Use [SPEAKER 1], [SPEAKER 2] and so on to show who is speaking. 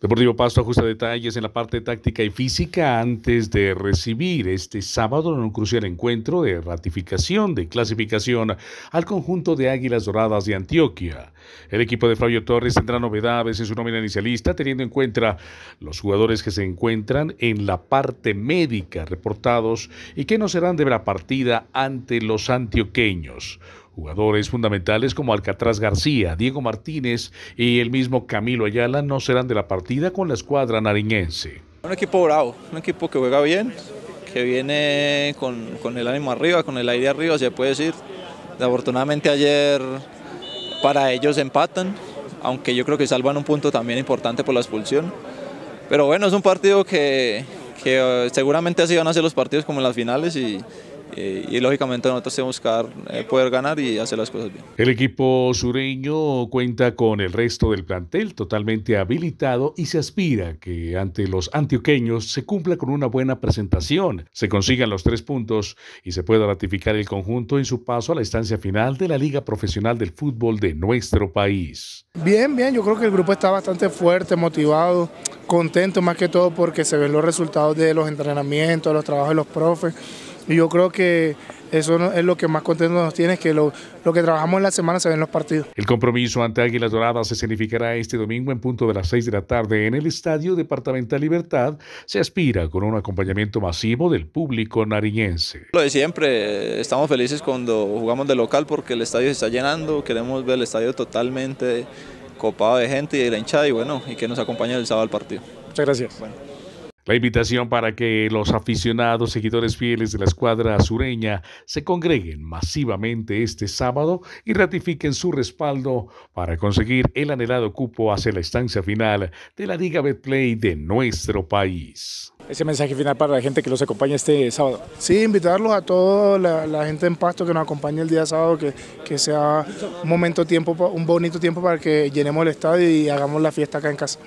[SPEAKER 1] Deportivo Pasto ajusta detalles en la parte táctica y física antes de recibir este sábado en un crucial encuentro de ratificación de clasificación al conjunto de Águilas Doradas de Antioquia. El equipo de Fabio Torres tendrá novedades en su nómina inicialista, teniendo en cuenta los jugadores que se encuentran en la parte médica reportados y que no serán de la partida ante los antioqueños. Jugadores fundamentales como Alcatraz García, Diego Martínez y el mismo Camilo Ayala no serán de la partida con la escuadra nariñense.
[SPEAKER 2] Un equipo bravo, un equipo que juega bien, que viene con, con el ánimo arriba, con el aire arriba, se puede decir. Afortunadamente ayer para ellos empatan, aunque yo creo que salvan un punto también importante por la expulsión. Pero bueno, es un partido que, que eh, seguramente así van a ser los partidos como las finales y, eh, y lógicamente nosotros tenemos que buscar, eh, poder ganar y hacer las cosas bien.
[SPEAKER 1] El equipo sureño cuenta con el resto del plantel totalmente habilitado y se aspira que ante los antioqueños se cumpla con una buena presentación, se consigan los tres puntos y se pueda ratificar el conjunto en su paso a la estancia final de la Liga Profesional del Fútbol de nuestro país.
[SPEAKER 3] Bien, bien, yo creo que el grupo está bastante fuerte, motivado, contento más que todo porque se ven los resultados de los entrenamientos, los trabajos de los profes y yo creo que eso es lo que más contento nos tiene, que lo, que trabajamos en la semana se ven en los partidos.
[SPEAKER 1] El compromiso ante Águilas Doradas se significará este domingo en punto de las 6 de la tarde en el Estadio Departamental Libertad. Se aspira con un acompañamiento masivo del público nariñense.
[SPEAKER 2] Lo de siempre, estamos felices cuando jugamos de local porque el estadio se está llenando, queremos ver el estadio totalmente copado de gente y de la hinchada y bueno, y que nos acompañe el sábado al partido. Muchas gracias.
[SPEAKER 1] La invitación para que los aficionados seguidores fieles de la escuadra sureña se congreguen masivamente este sábado y ratifiquen su respaldo para conseguir el anhelado cupo hacia la estancia final de la Liga Betplay de nuestro país.
[SPEAKER 3] Ese mensaje final para la gente que los acompaña este sábado. Sí, invitarlos a toda la, gente en Pasto que nos acompañe el día sábado, que, que sea un momento, tiempo, un bonito tiempo para que llenemos el estadio y hagamos la fiesta acá en casa.